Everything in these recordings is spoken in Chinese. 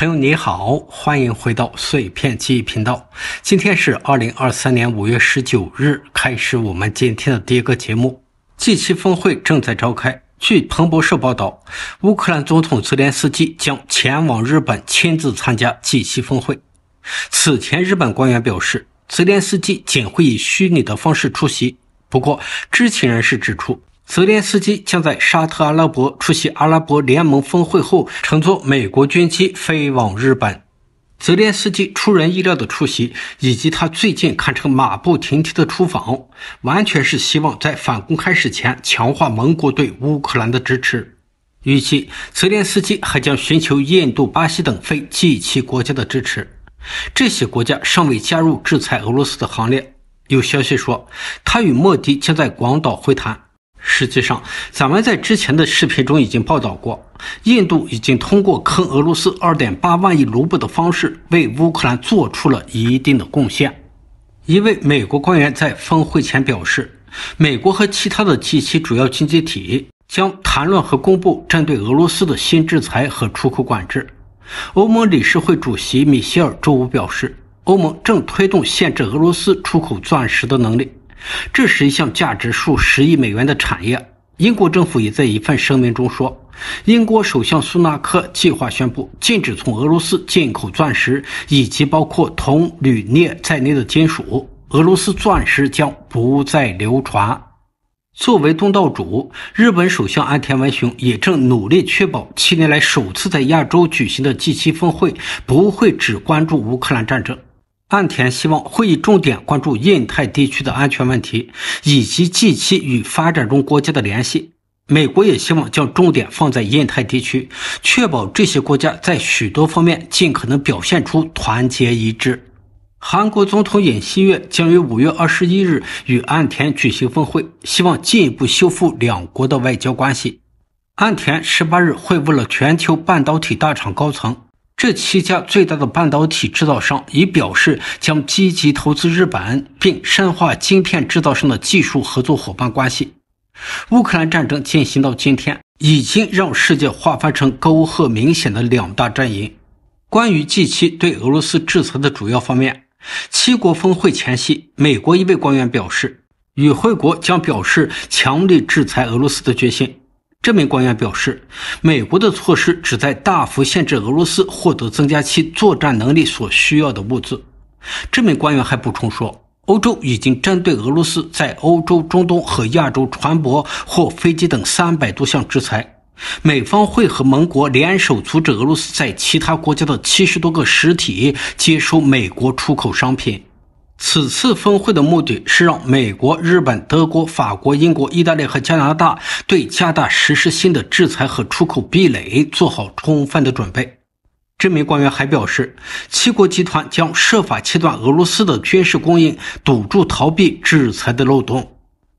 朋友你好，欢迎回到碎片记忆频道。今天是二零二三年五月十九日，开始我们今天的第一个节目。G7 峰会正在召开。据彭博社报道，乌克兰总统泽连斯基将前往日本亲自参加 G7 峰会。此前，日本官员表示，泽连斯基仅会以虚拟的方式出席。不过，知情人士指出。泽连斯基将在沙特阿拉伯出席阿拉伯联盟峰会后，乘坐美国军机飞往日本。泽连斯基出人意料的出席，以及他最近堪称马不停蹄的出访，完全是希望在反攻开始前强化盟国对乌克兰的支持。预计泽连斯基还将寻求印度、巴西等非 g 七国家的支持，这些国家尚未加入制裁俄罗斯的行列。有消息说，他与莫迪将在广岛会谈。实际上，咱们在之前的视频中已经报道过，印度已经通过坑俄罗斯2.8万亿卢布的方式，为乌克兰做出了一定的贡献。一位美国官员在峰会前表示，美国和其他的几期主要经济体将谈论和公布针对俄罗斯的新制裁和出口管制。欧盟理事会主席米歇尔周五表示，欧盟正推动限制俄罗斯出口钻石的能力。这是一项价值数十亿美元的产业。英国政府也在一份声明中说，英国首相苏纳克计划宣布禁止从俄罗斯进口钻石以及包括铜、铝、镍在内的金属。俄罗斯钻石将不再流传。作为东道主，日本首相安田文雄也正努力确保七年来首次在亚洲举行的 G7 峰会不会只关注乌克兰战争。岸田希望会议重点关注印太地区的安全问题，以及近期与发展中国家的联系。美国也希望将重点放在印太地区，确保这些国家在许多方面尽可能表现出团结一致。韩国总统尹锡悦将于五月二十一日与岸田举行峰会，希望进一步修复两国的外交关系。岸田十八日会晤了全球半导体大厂高层。这七家最大的半导体制造商已表示将积极投资日本，并深化晶片制造商的技术合作伙伴关系。乌克兰战争进行到今天，已经让世界划分成沟壑明显的两大阵营。关于近期对俄罗斯制裁的主要方面，七国峰会前夕，美国一位官员表示，与会国将表示强力制裁俄罗斯的决心。这名官员表示，美国的措施旨在大幅限制俄罗斯获得增加其作战能力所需要的物资。这名官员还补充说，欧洲已经针对俄罗斯在欧洲、中东和亚洲船舶或飞机等三百多项制裁。美方会和盟国联手阻止俄罗斯在其他国家的七十多个实体接收美国出口商品。此次峰会的目的是让美国、日本、德国、法国、英国、意大利和加拿大对加大实施新的制裁和出口壁垒做好充分的准备。这名官员还表示，七国集团将设法切断俄罗斯的军事供应，堵住逃避制裁的漏洞。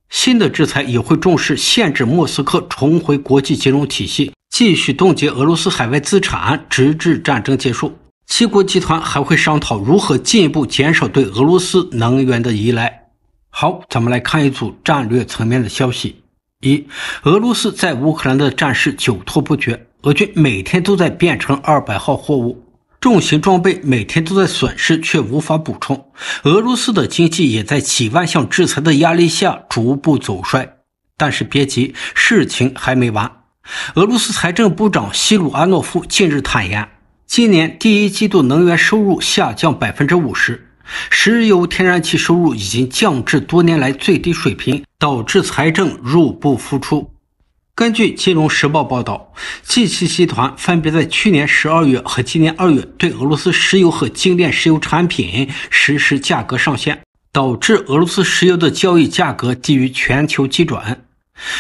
新的制裁也会重视限制莫斯科重回国际金融体系，继续冻结俄罗斯海外资产，直至战争结束。七国集团还会商讨如何进一步减少对俄罗斯能源的依赖。好，咱们来看一组战略层面的消息：一、俄罗斯在乌克兰的战事久拖不决，俄军每天都在变成二百号货物，重型装备每天都在损失，却无法补充。俄罗斯的经济也在几万项制裁的压力下逐步走衰。但是别急，事情还没完。俄罗斯财政部长西鲁安诺夫近日坦言。今年第一季度能源收入下降百分之五十，石油天然气收入已经降至多年来最低水平，导致财政入不敷出。根据《金融时报》报道，G7 集团分别在去年十二月和今年二月对俄罗斯石油和精炼石油产品实施价格上限，导致俄罗斯石油的交易价格低于全球基准。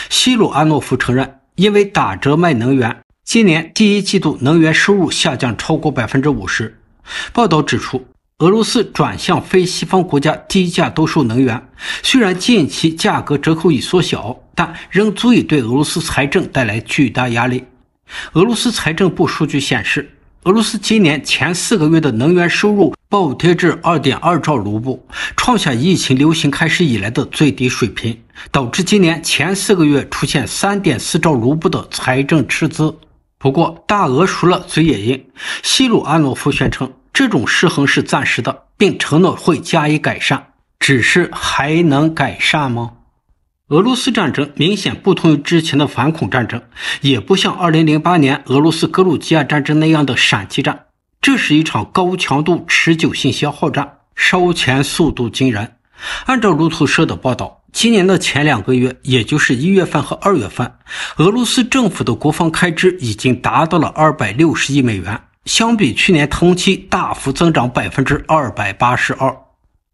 希鲁安诺夫承认，因为打折卖能源。今年第一季度能源收入下降超过百分之五十。报道指出，俄罗斯转向非西方国家低价兜售能源，虽然近期价格折扣已缩小，但仍足以对俄罗斯财政带来巨大压力。俄罗斯财政部数据显示，俄罗斯今年前四个月的能源收入暴跌至二点二兆卢布，创下疫情流行开始以来的最低水平，导致今年前四个月出现三点四兆卢布的财政赤字。不过，大鹅熟了嘴也硬。西鲁安诺夫宣称，这种失衡是暂时的，并承诺会加以改善。只是还能改善吗？俄罗斯战争明显不同于之前的反恐战争，也不像2008年俄罗斯格鲁吉亚战争那样的闪击战。这是一场高强度、持久性消耗战，烧钱速度惊人。按照路透社的报道。今年的前两个月，也就是一月份和二月份，俄罗斯政府的国防开支已经达到了二百六十亿美元，相比去年同期大幅增长百分之二百八十二。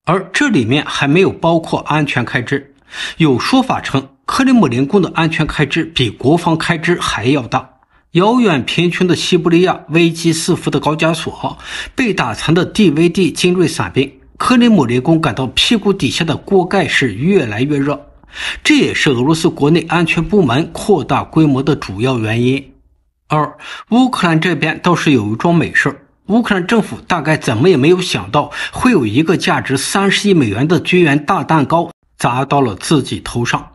而这里面还没有包括安全开支，有说法称克里姆林宫的安全开支比国防开支还要大。遥远贫穷的西伯利亚，危机四伏的高加索，被打残的 D V D 精锐伞兵。克里姆林宫感到屁股底下的锅盖是越来越热，这也是俄罗斯国内安全部门扩大规模的主要原因。二，乌克兰这边倒是有一桩美事乌克兰政府大概怎么也没有想到，会有一个价值三十亿美元的军援大蛋糕砸到了自己头上。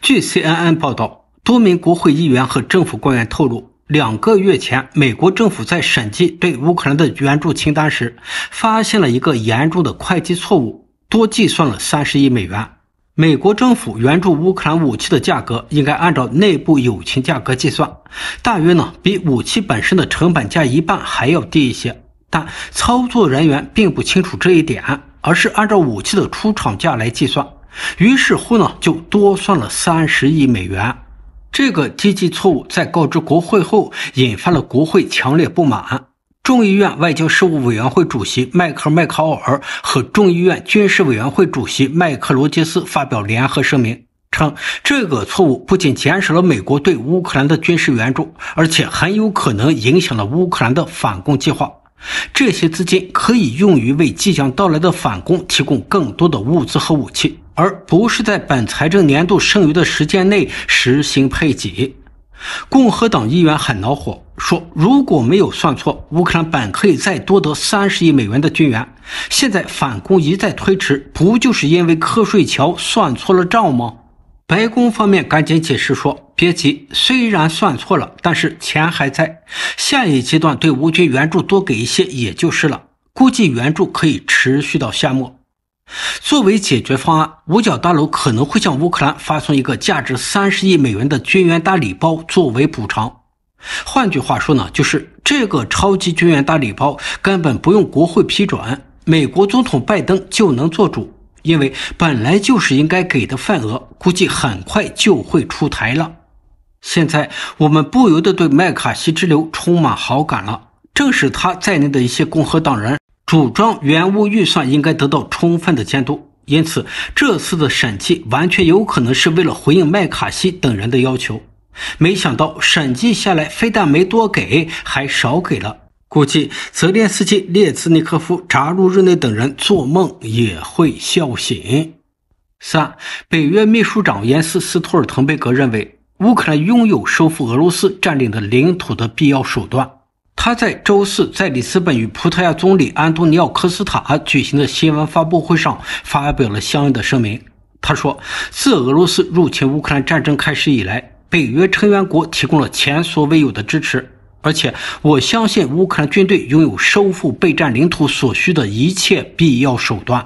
据 CNN 报道，多名国会议员和政府官员透露。两个月前，美国政府在审计对乌克兰的援助清单时，发现了一个严重的会计错误，多计算了三十亿美元。美国政府援助乌克兰武器的价格应该按照内部友情价格计算，大约呢比武器本身的成本价一半还要低一些。但操作人员并不清楚这一点，而是按照武器的出厂价来计算，于是乎呢就多算了三十亿美元。这个低级错误在告知国会后，引发了国会强烈不满。众议院外交事务委员会主席迈克·麦考尔和众议院军事委员会主席麦克·罗杰斯发表联合声明称，这个错误不仅减少了美国对乌克兰的军事援助，而且很有可能影响了乌克兰的反攻计划。这些资金可以用于为即将到来的反攻提供更多的物资和武器。而不是在本财政年度剩余的时间内实行配给。共和党议员很恼火，说：“如果没有算错，乌克兰本可以再多得三十亿美元的军援。现在反攻一再推迟，不就是因为瞌睡桥算错了账吗？”白宫方面赶紧解释说：“别急，虽然算错了，但是钱还在。下一阶段对乌军援助多给一些也就是了。估计援助可以持续到夏末。”作为解决方案，五角大楼可能会向乌克兰发送一个价值三十亿美元的军援大礼包作为补偿。换句话说呢，就是这个超级军援大礼包根本不用国会批准，美国总统拜登就能做主，因为本来就是应该给的份额，估计很快就会出台了。现在我们不由得对麦卡锡之流充满好感了，正是他在内的一些共和党人。主张原物预算应该得到充分的监督，因此这次的审计完全有可能是为了回应麦卡锡等人的要求。没想到审计下来，非但没多给，还少给了。估计泽连斯基、列茨尼科夫、扎卢日内等人做梦也会笑醒。三，北约秘书长严斯·斯图尔滕贝格认为，乌克兰拥有收复俄罗斯占领的领土的必要手段。他在周四在里斯本与葡萄牙总理安东尼奥·科斯塔举行的新闻发布会上发表了相应的声明。他说：“自俄罗斯入侵乌克兰战争开始以来，北约成员国提供了前所未有的支持，而且我相信乌克兰军队拥有收复被占领土所需的一切必要手段。”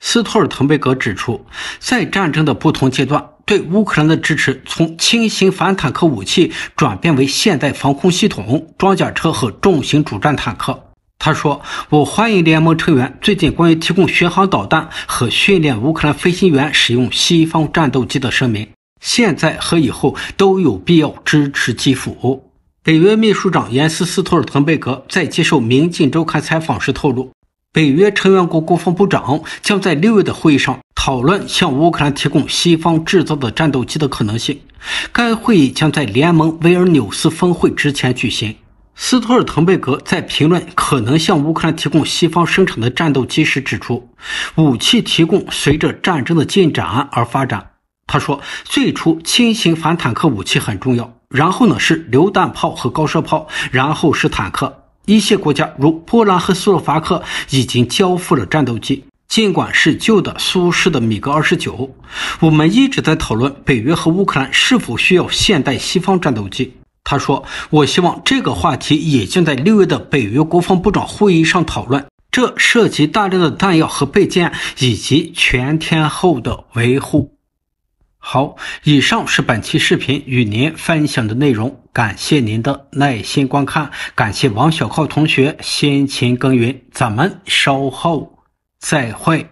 斯托尔滕贝格指出，在战争的不同阶段。对乌克兰的支持从轻型反坦克武器转变为现代防空系统、装甲车和重型主战坦克。他说：“我欢迎联盟成员最近关于提供巡航导弹和训练乌克兰飞行员使用西方战斗机的声明。现在和以后都有必要支持基辅。”北约秘书长延斯·斯托尔滕贝格在接受《明镜周刊》采访时透露。北约成员国国防部长将在六月的会议上讨论向乌克兰提供西方制造的战斗机的可能性。该会议将在联盟维尔纽斯峰会之前举行。斯托尔滕贝格在评论可能向乌克兰提供西方生产的战斗机时指出，武器提供随着战争的进展而发展。他说，最初轻型反坦克武器很重要，然后呢是榴弹炮和高射炮，然后是坦克。一些国家如波兰和斯洛伐克已经交付了战斗机，尽管是旧的苏式的米格二十九。我们一直在讨论北约和乌克兰是否需要现代西方战斗机。他说：“我希望这个话题也将在六月的北约国防部长会议上讨论。这涉及大量的弹药和备件，以及全天候的维护。”好，以上是本期视频与您分享的内容，感谢您的耐心观看，感谢王小浩同学辛勤耕耘，咱们稍后再会。